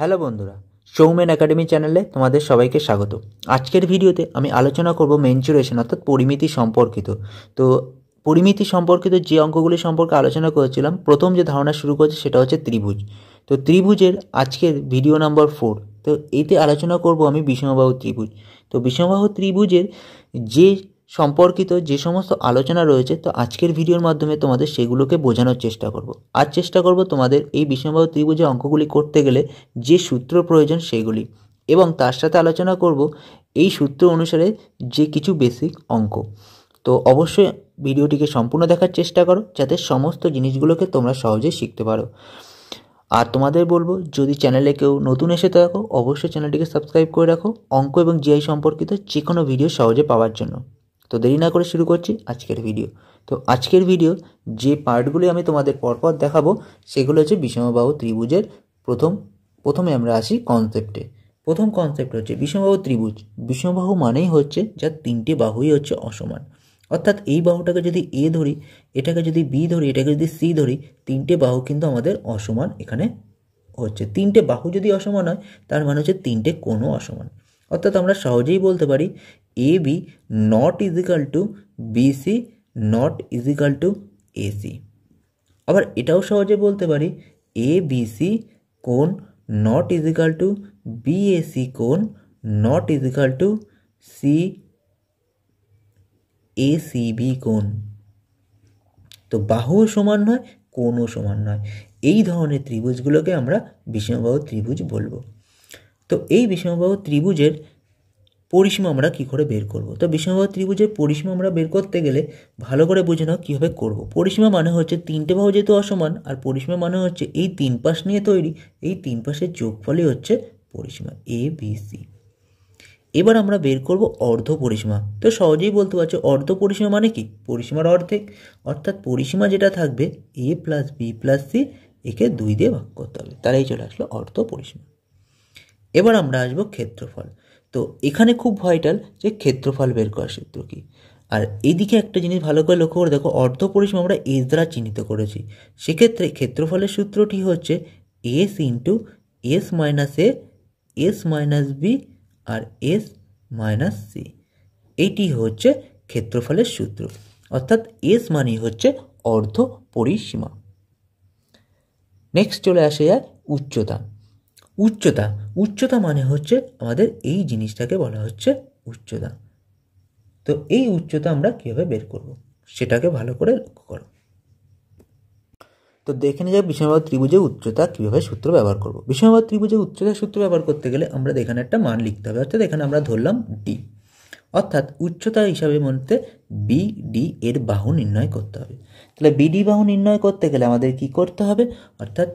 Hello বন্ধুরা Soumen academy চ্যানেলে তোমাদের সবাইকে স্বাগত আজকের ভিডিওতে আমি আলোচনা করব মেনচুরেশন অর্থাৎ পরিমিতি সম্পর্কিত তো পরিমিতি সম্পর্কিত যে অঙ্কগুলি সম্পর্কে আলোচনা করেছিলাম প্রথম যে ধারণা শুরু করেছে সেটা হচ্ছে ত্রিভুজ তো ত্রিভুজের আজকের ভিডিও নাম্বার ফোর তো এতে আলোচনা করব আমি বিষমবাহু ত্রিভুজ তো বিষমবাহু ত্রিভুজের যে সম্পর্কিত যে সমস্ত আলোচনা রয়েছে তো আজকের ভিডিওর মাধ্যমে তোমাদের সেগুলোকে বোঝানোর চেষ্টা করব। আর চেষ্টা করব তোমাদের এই বিষ্ণুবাবু ত্রিভুজে অঙ্কগুলি করতে গেলে যে সূত্র প্রয়োজন সেইগুলি এবং তার সাথে আলোচনা করব এই সূত্র অনুসারে যে কিছু বেসিক অঙ্ক তো অবশ্যই ভিডিওটিকে সম্পূর্ণ দেখার চেষ্টা করো যাতে সমস্ত জিনিসগুলোকে তোমরা সহজেই শিখতে পারো আর তোমাদের বলবো যদি চ্যানেলে কেউ নতুন এসে থাকো অবশ্যই চ্যানেলটিকে সাবস্ক্রাইব করে রাখো অঙ্ক এবং জিআই সম্পর্কিত যে কোনো ভিডিও সহজে পাওয়ার জন্য তো দেরি না করে শুরু করছি আজকের ভিডিও তো আজকের ভিডিও যে পার্টগুলি আমি তোমাদের পরপর দেখাবো সেগুলো হচ্ছে বিষমবাহু ত্রিভুজের প্রথম প্রথমে আমরা আসি কনসেপ্টে প্রথম কনসেপ্ট হচ্ছে বিষমবাহু ত্রিভুজ বিষমবাহু মানেই হচ্ছে যার তিনটে বাহুই হচ্ছে অসমান অর্থাৎ এই বাহুটাকে যদি এ ধরি এটাকে যদি বি ধরি এটাকে যদি সি ধরি তিনটে বাহু কিন্তু আমাদের অসমান এখানে হচ্ছে তিনটে বাহু যদি অসমান হয় তার মানে হচ্ছে তিনটে কোনো অসমান অর্থাৎ আমরা সহজেই বলতে পারি AB not is equal to BC not is equal to AC আবার এটাও সহজে বলতে পারি ABC কোণ not is equal to BAC কোণ not is equal to C ACB কোণ তো বাহুও সমান নয় কোণও সমান নয় এই ধরনের ত্রিভুজগুলোকে আমরা বিষমবাহু ত্রিভুজ বলবো তো এই বিষমবাহু ত্রিভুজের পরিসীমা আমরা কী করে বের করব তো বিষ্ণুবাহু ত্রিভুজের পরিসীমা আমরা বের করতে গেলে ভালো করে বুঝে নাও কীভাবে করব পরিসীমা মানে হচ্ছে তিনটে ভাব যেহেতু অসমান আর পরিসীমা মানে হচ্ছে এই তিন পাশ নিয়ে তৈরি এই তিন পাশের যোগফলই হচ্ছে পরিসীমা এ বি সি এবার আমরা বের করব অর্ধ পরিসীমা তো সহজেই বলতে পারছো অর্ধ পরিসীমা মানে কি পরিসীমার অর্ধেক অর্থাৎ পরিসীমা যেটা থাকবে A plus B plus C একে দুই দিয়ে ভাগ করতে হবে তাহলেই চলে আসলো অর্ধ পরিসীমা এবার আমরা আসবো ক্ষেত্রফল তো এখানে খুব ভয়টাল যে ক্ষেত্রফল বের করার সূত্র কী আর এদিকে একটা জিনিস ভালো করে লক্ষ্য করে দেখো অর্ধ পরিসীমা আমরা এস দ্বারা চিহ্নিত করেছি সেক্ষেত্রে ক্ষেত্রফলের সূত্রটি হচ্ছে S into S minus A S minus B আর এস মাইনাস সি এইটি হচ্ছে ক্ষেত্রফলের সূত্র অর্থাৎ এস মানে হচ্ছে অর্ধ পরিসীমা নেক্সট চলে আসে যায় উচ্চতা উচ্চতা উচ্চতা মানে হচ্ছে আমাদের এই জিনিসটাকে বলা হচ্ছে উচ্চতা তো এই উচ্চতা আমরা কীভাবে বের করব সেটাকে ভালো করে লক্ষ্য করো তো দেখে নিয়ে যাক বিষ্ণুবাবু ত্রিভুজের উচ্চতা কীভাবে সূত্র ব্যবহার করব বিষ্ণুবাবু ত্রিভুজের উচ্চতা সূত্র ব্যবহার করতে গেলে আমরা এখানে একটা মান লিখতে হবে অর্থাৎ এখানে আমরা ধরলাম ডি অর্থাৎ উচ্চতা হিসাবে মধ্যে বিডি এর বাহু নির্ণয় করতে হবে তাহলে বিডি বাহু নির্ণয় করতে গেলে আমাদের কি করতে হবে অর্থাৎ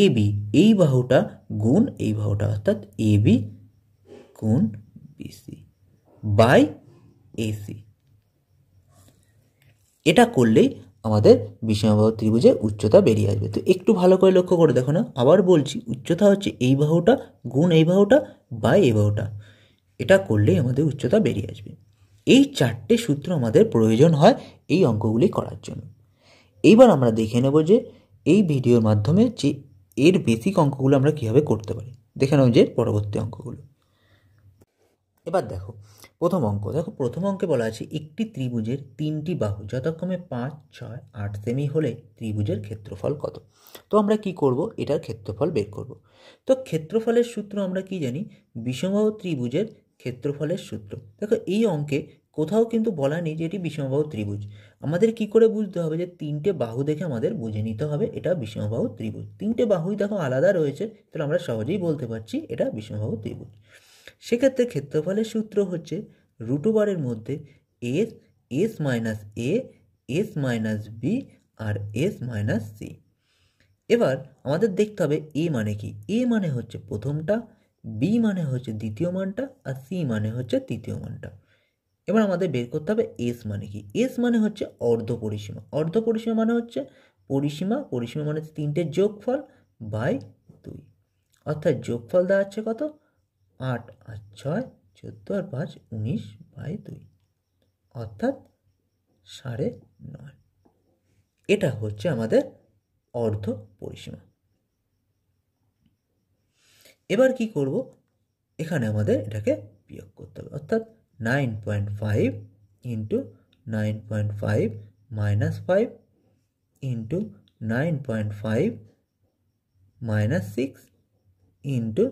এ বি এই বাহুটা গুণ এই বাহুটা অর্থাৎ এ বি গুণ বিসি বাই এসি এটা করলেই আমাদের বিষমবাহু ত্রিভুজের উচ্চতা বেরিয়ে আসবে তো একটু ভালো করে লক্ষ্য করে দেখো না আবার বলছি উচ্চতা হচ্ছে এই বাহুটা গুণ এই বাহুটা বাই এই বাহুটা এটা করলেই আমাদের উচ্চতা বেরিয়ে আসবে এই চারটে সূত্র আমাদের প্রয়োজন হয় এই অঙ্কগুলি করার জন্য এইবার আমরা দেখে নেব যে এই ভিডিওর মাধ্যমে যে এর বেসিক অঙ্কগুলো আমরা কীভাবে করতে পারি দেখে নাও যে পরবর্তী অঙ্কগুলো এবার দেখো প্রথম অঙ্ক দেখো প্রথম অঙ্কে বলা আছে একটি ত্রিভুজের তিনটি বাহু যথাক্রমে পাঁচ ছয় আট সেমি হলে ত্রিভুজের ক্ষেত্রফল কত তো আমরা কি করব এটার ক্ষেত্রফল বের করব তো ক্ষেত্রফলের সূত্র আমরা কি জানি বিষমবাহু ত্রিভুজের ক্ষেত্রফলের সূত্র দেখো এই অঙ্কে কোথাও কিন্তু বলা নেই যে এটি বিষমবাহু ত্রিভুজ আমাদের কি করে বুঝতে হবে যে তিনটে বাহু দেখে আমাদের বুঝে নিতে হবে এটা বিষমবাহু ত্রিভুজ তিনটে বাহুই দেখো আলাদা রয়েছে তাহলে আমরা সহজেই বলতে পারছি এটা বিষমবাহু ত্রিভুজ সেক্ষেত্রে ক্ষেত্রফলের সূত্র হচ্ছে রুটোবারের মধ্যে S S minus A S minus B আর এস মাইনাস সি এবার আমাদের দেখতে হবে এ মানে কি এ মানে হচ্ছে প্রথমটা বি মানে হচ্ছে দ্বিতীয় মানটা আর সি মানে হচ্ছে তৃতীয় মানটা এবার আমাদের বের করতে হবে এস মানে কি এস মানে হচ্ছে অর্ধ পরিসীমা অর্ধ পরিসীমা মানে হচ্ছে পরিসীমা পরিসীমা মানে হচ্ছে যোগফল বাই দুই অর্থাৎ যোগফল দেওয়া হচ্ছে কত আট আর ছয় চোদ্দো আর পাঁচ উনিশ বাই দুই অর্থাৎ সাড়ে নয় এটা হচ্ছে আমাদের অর্ধ পরিসীমা এবার কি করব এখানে আমাদের এটাকে বিয়োগ করতে হবে অর্থাৎ 9.5 point five into nine point five minus five into nine point five minus six into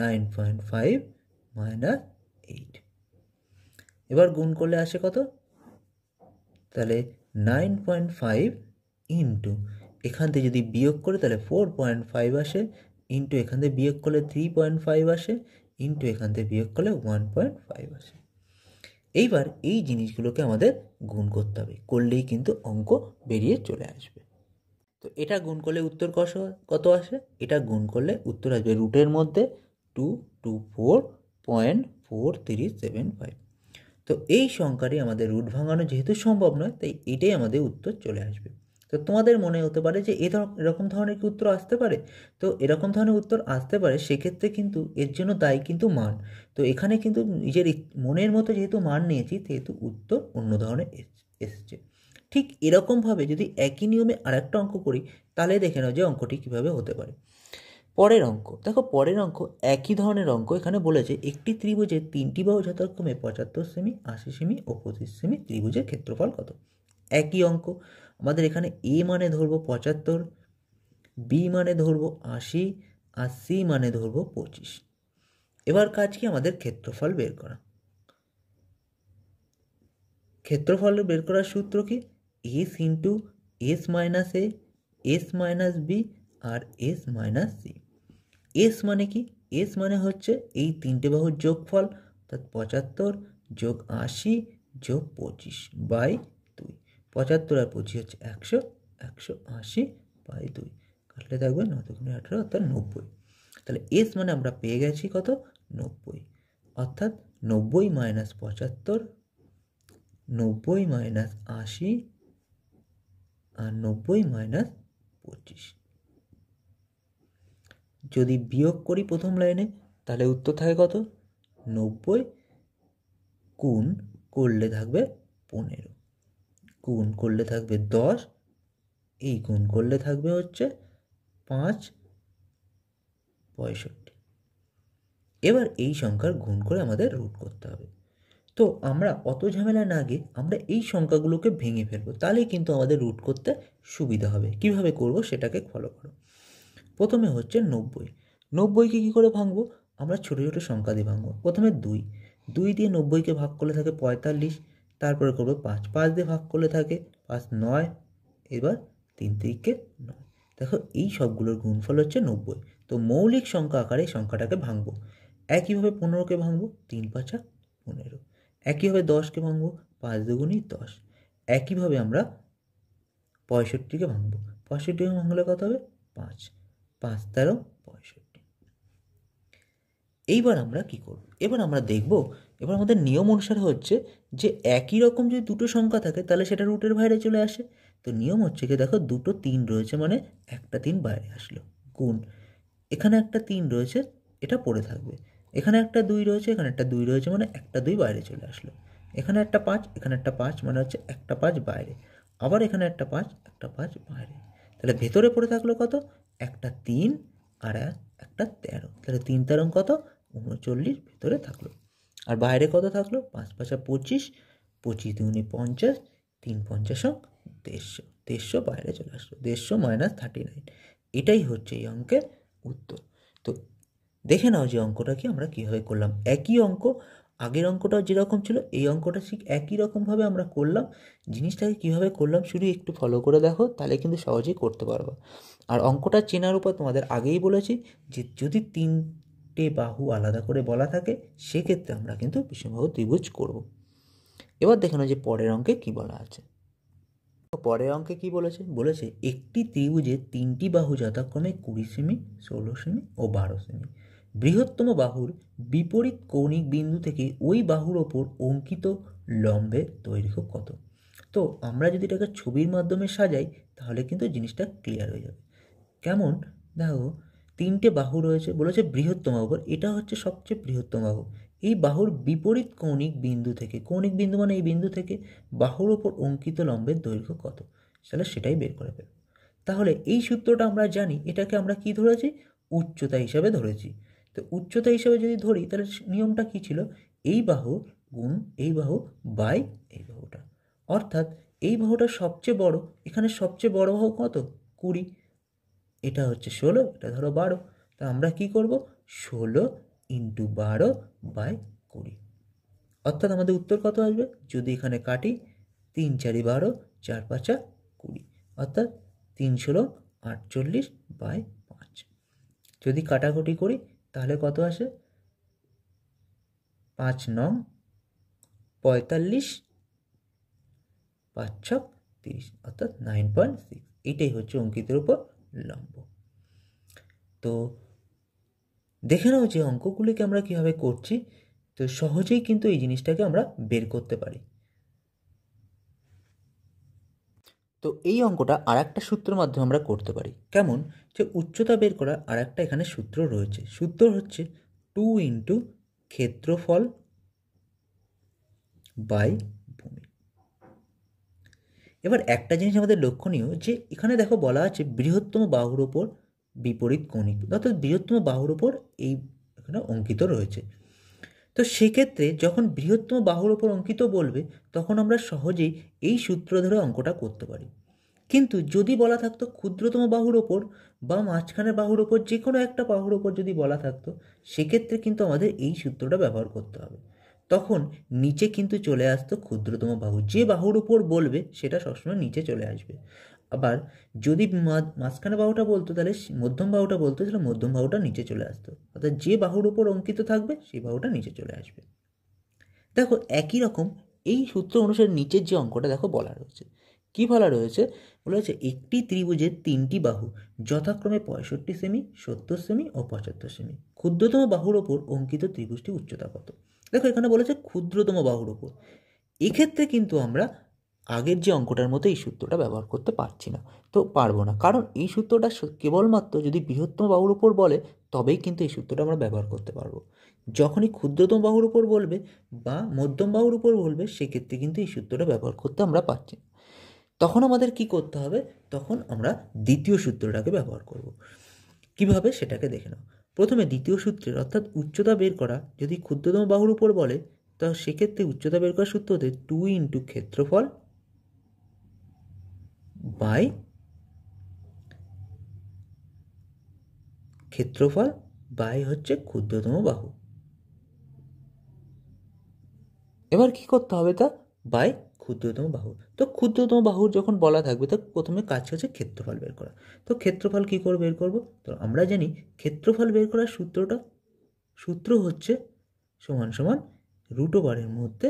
nine point five minus eight এবার গুণ করলে আসে কত তাহলে নাইন পয়েন্ট ফাইভ ইন্টু এখান থেকে যদি বিয়োগ করে তাহলে ফোর পয়েন্ট ফাইভ আসে ইনটু এখান থেকে বিয়োগ করলে থ্রি পয়েন্ট ফাইভ আসে ইনটু এখান থেকে বিয়োগ করলে ওয়ান পয়েন্ট ফাইভ আসে এইবার এই জিনিসগুলোকে আমাদের গুণ করতে হবে করলেই কিন্তু অঙ্ক বেরিয়ে চলে আসবে তো এটা গুণ করলে উত্তর কষ কত আসে এটা গুণ করলে উত্তর আসবে রুটের মধ্যে two two four point four three seven five তো এই সংখ্যাটি আমাদের রুট ভাঙানো যেহেতু সম্ভব নয় তাই এটাই আমাদের উত্তর চলে আসবে তো তোমাদের মনে হতে পারে যে এ এরকম ধরনের কি উত্তর আসতে পারে তো এরকম ধরনের উত্তর আসতে পারে সেক্ষেত্রে কিন্তু এর জন্য দায়ী কিন্তু মান তো এখানে কিন্তু নিজের মনের মতো যেহেতু মান নিয়েছি সেহেতু উত্তর অন্য ধরনের এসেছে ঠিক এরকমভাবে যদি একই নিয়মে আরেকটা অঙ্ক করি তাহলে দেখে নাও যে অঙ্কটি কীভাবে হতে পারে পরের অঙ্ক দেখো পরের অঙ্ক একই ধরনের অঙ্ক এখানে বলেছে একটি ত্রিভুজের তিনটি বাহু যথাক্রমে পঁচাত্তর সেমি আশি সেমি ও পঁচিশ সেমি ত্রিভুজের ক্ষেত্রফল কত একই অঙ্ক আমাদের এখানে এ মানে ধরবো পঁচাত্তর বি মানে ধরবো আশি আর সি মানে ধরবো পঁচিশ এবার কাজ কি আমাদের ক্ষেত্রফল বের করা ক্ষেত্রফল বের করার সূত্র কি S into S minus A S minus B আর এস মাইনাস সি এস মানে কি এস মানে হচ্ছে এই তিনটে বাহুর যোগফল অর্থাৎ পঁচাত্তর যোগ আশি যোগ পঁচিশ বাই পঁচাত্তর আর পঁচিশ হচ্ছে একশো একশো আশি বাই দুই কাটলে থাকবে ন দুগুণে আঠেরো অর্থাৎ নব্বই তাহলে এস মানে আমরা পেয়ে গেছি কত নব্বই অর্থাৎ নব্বই মাইনাস পঁচাত্তর নব্বই মাইনাস আশি আর নব্বই মাইনাস পঁচিশ যদি বিয়োগ করি প্রথম লাইনে তাহলে উত্তর থাকে কত নব্বই কুণ করলে থাকবে পনেরো গুণ করলে থাকবে দশ এই গুণ করলে থাকবে হচ্ছে পাঁচ পঁয়ষট্টি এবার এই সংখ্যার গুণ করে আমাদের রুট করতে হবে তো আমরা অত ঝামেলা না গিয়ে আমরা এই সংখ্যাগুলোকে ভেঙে ফেলবো তাহলেই কিন্তু আমাদের রুট করতে সুবিধা হবে কিভাবে করব সেটাকে ফলো করো প্রথমে হচ্ছে নব্বই নব্বইকে কী করে ভাঙবো আমরা ছোটো ছোটো সংখ্যা দিয়ে ভাঙবো প্রথমে দুই দুই দিয়ে নব্বইকে ভাগ করলে থাকে পঁয়তাল্লিশ তারপরে করবো পাঁচ পাঁচ দিয়ে ভাগ করলে থাকে পাঁচ নয় এবার তিন তিরিকে নয় দেখো এই সবগুলোর গুণফল হচ্ছে নব্বই তো মৌলিক সংখ্যা আকারে সংখ্যাটাকে ভাঙবো একইভাবে পনেরোকে ভাঙবো তিন পাঁচা পনেরো একইভাবে দশকে ভাঙবো পাঁচ দুগুণই দশ একইভাবে আমরা পঁয়ষট্টিকে ভাঙবো পঁয়ষট্টিকে ভাঙলে কত হবে পাঁচ পাঁচ তেরো এইবার আমরা কি করব এবার আমরা দেখব এবার আমাদের নিয়ম অনুসারে হচ্ছে যে একই রকম যদি দুটো সংখ্যা থাকে তাহলে সেটা রুটের বাইরে চলে আসে তো নিয়ম হচ্ছে কি দেখো দুটো তিন রয়েছে মানে একটা তিন বাইরে আসলো গুণ এখানে একটা তিন রয়েছে এটা পড়ে থাকবে এখানে একটা দুই রয়েছে এখানে একটা দুই রয়েছে মানে একটা দুই বাইরে চলে আসলো এখানে একটা পাঁচ এখানে একটা পাঁচ মানে হচ্ছে একটা পাঁচ বাইরে আবার এখানে একটা পাঁচ একটা পাঁচ বাইরে তাহলে ভেতরে পড়ে থাকলো কত একটা তিন আর একটা তেরো তাহলে তিন তেরো কত উনচল্লিশ ভেতরে থাকলো আর বাইরে কত থাকলো পাঁচ পাঁচা পঁচিশ পঁচিশ দুনি পঞ্চাশ তিন পঞ্চাশ অঙ্ক দেড়শো দেড়শো বাইরে চলে আসলো দেড়শো মাইনাস থার্টি নাইন এটাই হচ্ছে এই অঙ্কের উত্তর তো দেখে নাও যে অঙ্কটা কি আমরা কীভাবে করলাম একই অঙ্ক আগের অঙ্কটাও যেরকম ছিল এই অঙ্কটা ঠিক একই রকমভাবে আমরা করলাম জিনিসটাকে কীভাবে করলাম শুধু একটু ফলো করে দেখো তাহলে কিন্তু সহজেই করতে পারবো আর অঙ্কটা চেনার উপর তোমাদের আগেই বলেছি যে যদি তিন একটি বাহু আলাদা করে বলা থাকে সেক্ষেত্রে আমরা কিন্তু বিষমবাহু ত্রিভুজ করব এবার দেখে যে পরের অঙ্কে কি বলা আছে পরের অঙ্কে কি বলেছে বলেছে একটি ত্রিভুজে তিনটি বাহু যথাক্রমে কুড়ি সেমি ষোলো সেমি ও বারো সেমি বৃহত্তম বাহুর বিপরীত কৌণিক বিন্দু থেকে ওই বাহুর ওপর অঙ্কিত লম্বের দৈর্ঘ্য কত তো আমরা যদি এটাকে ছবির মাধ্যমে সাজাই তাহলে কিন্তু জিনিসটা ক্লিয়ার হয়ে যাবে কেমন দেখো তিনটে বাহু রয়েছে বলেছে বৃহত্তম বাহু এটা হচ্ছে সবচেয়ে বৃহত্তম বাহু এই বাহুর বিপরীত কৌণিক বিন্দু থেকে কৌণিক বিন্দু মানে এই বিন্দু থেকে বাহুর ওপর অঙ্কিত লম্বের দৈর্ঘ্য কত তাহলে সেটাই বের করে ফেল তাহলে এই সূত্রটা আমরা জানি এটাকে আমরা কি ধরেছি উচ্চতা হিসাবে ধরেছি তো উচ্চতা হিসাবে যদি ধরি তাহলে নিয়মটা কি ছিল এই বাহু গুণ এই বাহু বাই এই বাহুটা অর্থাৎ এই বাহুটা সবচেয়ে বড় এখানে সবচেয়ে বড় বাহু কত কুড়ি এটা হচ্ছে ষোলো এটা ধরো বারো তো আমরা কি করব ষোলো ইন্টু বারো বাই কুড়ি অর্থাৎ আমাদের উত্তর কত আসবে যদি এখানে কাটি তিন চারি বারো চার পাঁচা কুড়ি অর্থাৎ তিন ষোলো আটচল্লিশ বাই পাঁচ যদি কাটাকুটি করি তাহলে কত আসে পাঁচ নং পঁয়তাল্লিশ পাঁচ ছক তিরিশ অর্থাৎ নাইন পয়েন্ট সিক্স এটাই হচ্ছে অঙ্কিতের উপর লম্ব তো দেখে নাও যে অঙ্কগুলিকে আমরা কীভাবে করছি তো সহজেই কিন্তু এই জিনিসটাকে আমরা বের করতে পারি তো এই অঙ্কটা আর একটা সূত্রের মাধ্যমে আমরা করতে পারি কেমন যে উচ্চতা বের করার আর একটা এখানে সূত্র রয়েছে সূত্র হচ্ছে টু ইন্টু ক্ষেত্রফল বাই এবার একটা জিনিস আমাদের লক্ষণীয় যে এখানে দেখো বলা আছে বৃহত্তম বাহুর ওপর বিপরীত কণিক অর্থাৎ বৃহত্তম বাহুর ওপর এই এখানে অঙ্কিত রয়েছে তো সেক্ষেত্রে যখন বৃহত্তম বাহুর ওপর অঙ্কিত বলবে তখন আমরা সহজেই এই সূত্র ধরে অঙ্কটা করতে পারি কিন্তু যদি বলা থাকতো ক্ষুদ্রতম বাহুর ওপর বা মাঝখানের বাহুর ওপর যে কোনো একটা বাহুর ওপর যদি বলা থাকতো সেক্ষেত্রে কিন্তু আমাদের এই সূত্রটা ব্যবহার করতে হবে তখন নিচে কিন্তু চলে আসতো ক্ষুদ্রতম বাহু যে বাহুর উপর বলবে সেটা সবসময় নিচে চলে আসবে আবার যদি মাঝখানে বাহুটা বলতো তাহলে মধ্যম বাহুটা বলতো তাহলে মধ্যম বাহুটা নিচে চলে আসতো অর্থাৎ যে বাহুর উপর অঙ্কিত থাকবে সেই বাহুটা নিচে চলে আসবে দেখো একই রকম এই সূত্র অনুসারে নিচের যে অঙ্কটা দেখো বলা রয়েছে কি বলা রয়েছে বলা হয়েছে একটি ত্রিভুজের তিনটি বাহু যথাক্রমে পঁয়ষট্টি সেমি সত্তর সেমি ও পঁচাত্তর সেমি ক্ষুদ্রতম বাহুর ওপর অঙ্কিত ত্রিভুজটি উচ্চতা কত দেখো এখানে বলেছে ক্ষুদ্রতম বাহুর ওপর এক্ষেত্রে কিন্তু আমরা আগের যে অঙ্কটার মতো এই সূত্রটা ব্যবহার করতে পারছি না তো পারবো না কারণ এই সূত্রটা কেবলমাত্র যদি বৃহত্তম বাহুর উপর বলে তবেই কিন্তু এই সূত্রটা আমরা ব্যবহার করতে পারবো যখনই ক্ষুদ্রতম বাহুর উপর বলবে বা মধ্যম বাহুর উপর বলবে সেক্ষেত্রে কিন্তু এই সূত্রটা ব্যবহার করতে আমরা পারছি না তখন আমাদের কি করতে হবে তখন আমরা দ্বিতীয় সূত্রটাকে ব্যবহার করব। কিভাবে সেটাকে দেখে নাও প্রথমে দ্বিতীয় সূত্রের অর্থাৎ উচ্চতা বের করা যদি ক্ষুদ্রতম বাহুর উপর বলে তা সেক্ষেত্রে উচ্চতা বের করার সূত্র হতে টু ইন্টু ক্ষেত্রফল বাই ক্ষেত্রফল বাই হচ্ছে ক্ষুদ্রতম বাহু এবার কি করতে হবে তা বাই ক্ষুদ্রতম বাহু তো ক্ষুদ্রতম বাহুর যখন বলা থাকবে তো প্রথমে কাজ হচ্ছে ক্ষেত্রফল বের করা তো ক্ষেত্রফল কী করে বের করব তো আমরা জানি ক্ষেত্রফল বের করার সূত্রটা সূত্র হচ্ছে সমান সমান রুট ওভারের মধ্যে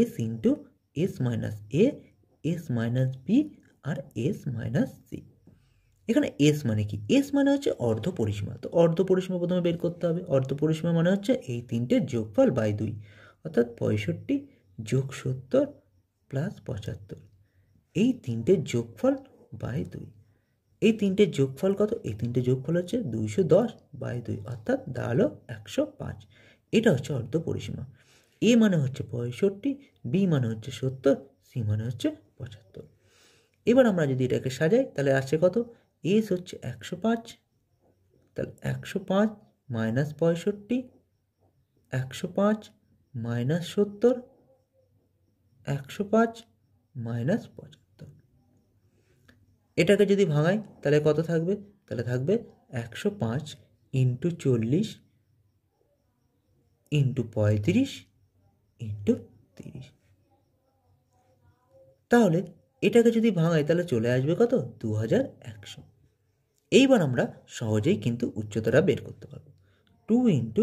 S into S minus A S minus B আর এস মাইনাস সি এখানে এস মানে কি এস মানে হচ্ছে অর্ধ পরিসীমা তো অর্ধ পরিসীমা প্রথমে বের করতে হবে অর্ধ পরিসীমা মানে হচ্ছে এই তিনটে যোগফল বাই দুই অর্থাৎ পঁয়ষট্টি যোগ সত্তর প্লাস পঁচাত্তর এই তিনটের যোগফল বাই দুই এই তিনটের যোগফল কত এই তিনটে যোগফল হচ্ছে দুইশো দশ বাই দুই অর্থাৎ দাঁড়ালো একশো পাঁচ এটা হচ্ছে অর্ধ পরিসীমা এ মানে হচ্ছে পঁয়ষট্টি বি মানে হচ্ছে সত্তর সি মানে হচ্ছে পঁচাত্তর এবার আমরা যদি এটাকে সাজাই তাহলে আসছে কত এস হচ্ছে একশো পাঁচ তাহলে একশো পাঁচ মাইনাস পঁয়ষট্টি একশো পাঁচ মাইনাস সত্তর একশো পাঁচ মাইনাস পঁচাত্তর এটাকে যদি ভাঙাই তাহলে কত থাকবে তাহলে থাকবে একশো পাঁচ ইন্টু চল্লিশ ইন্টু পঁয়ত্রিশ ইন্টু তিরিশ তাহলে এটাকে যদি ভাঙাই তাহলে চলে আসবে কত দু হাজার একশো এইবার আমরা সহজেই কিন্তু উচ্চতাটা বের করতে পারবো টু ইন্টু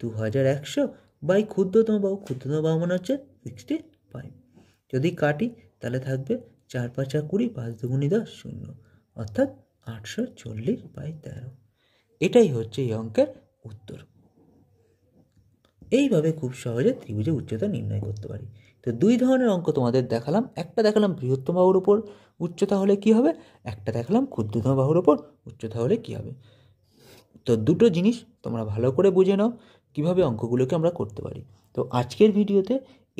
দু হাজার একশো বাই ক্ষুদ্রতম বাহু ক্ষুদ্রতম বাহু মানে হচ্ছে সিক্সটি পাই যদি কাটি তাহলে থাকবে চার পাঁচা কুড়ি পাঁচ দুগুণি দশ শূন্য অর্থাৎ আটশো চল্লিশ বাই তেরো এটাই হচ্ছে এই অঙ্কের উত্তর এইভাবে খুব সহজে ত্রিভুজের উচ্চতা নির্ণয় করতে পারি তো দুই ধরনের অঙ্ক তোমাদের দেখালাম একটা দেখালাম বৃহত্তম বাহুর ওপর উচ্চতা হলে কি হবে একটা দেখালাম ক্ষুদ্রতম বাহুর ওপর উচ্চতা হলে কি হবে তো দুটো জিনিস তোমরা ভালো করে বুঝে নাও কীভাবে অঙ্কগুলোকে আমরা করতে পারি তো আজকের ভিডিওতে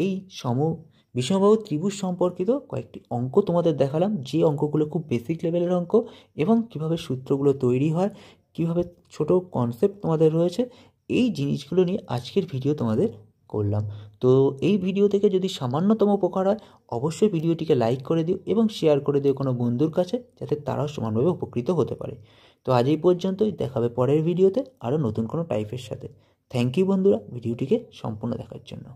এই সম বিষমবাহু ত্রিভুজ সম্পর্কিত কয়েকটি অঙ্ক তোমাদের দেখালাম যে অঙ্কগুলো খুব বেসিক লেভেলের অঙ্ক এবং কিভাবে সূত্রগুলো তৈরি হয় কিভাবে ছোট কনসেপ্ট তোমাদের রয়েছে এই জিনিসগুলো নিয়ে আজকের ভিডিও তোমাদের করলাম তো এই ভিডিও থেকে যদি সামান্যতম উপকার হয় অবশ্যই ভিডিওটিকে লাইক করে দিও এবং শেয়ার করে দিও কোনো বন্ধুর কাছে যাতে তারাও সমানভাবে উপকৃত হতে পারে তো আজ এই পর্যন্তই দেখাবে পরের ভিডিওতে আরও নতুন কোনো টাইপের সাথে থ্যাংক ইউ বন্ধুরা ভিডিওটিকে সম্পূর্ণ দেখার জন্য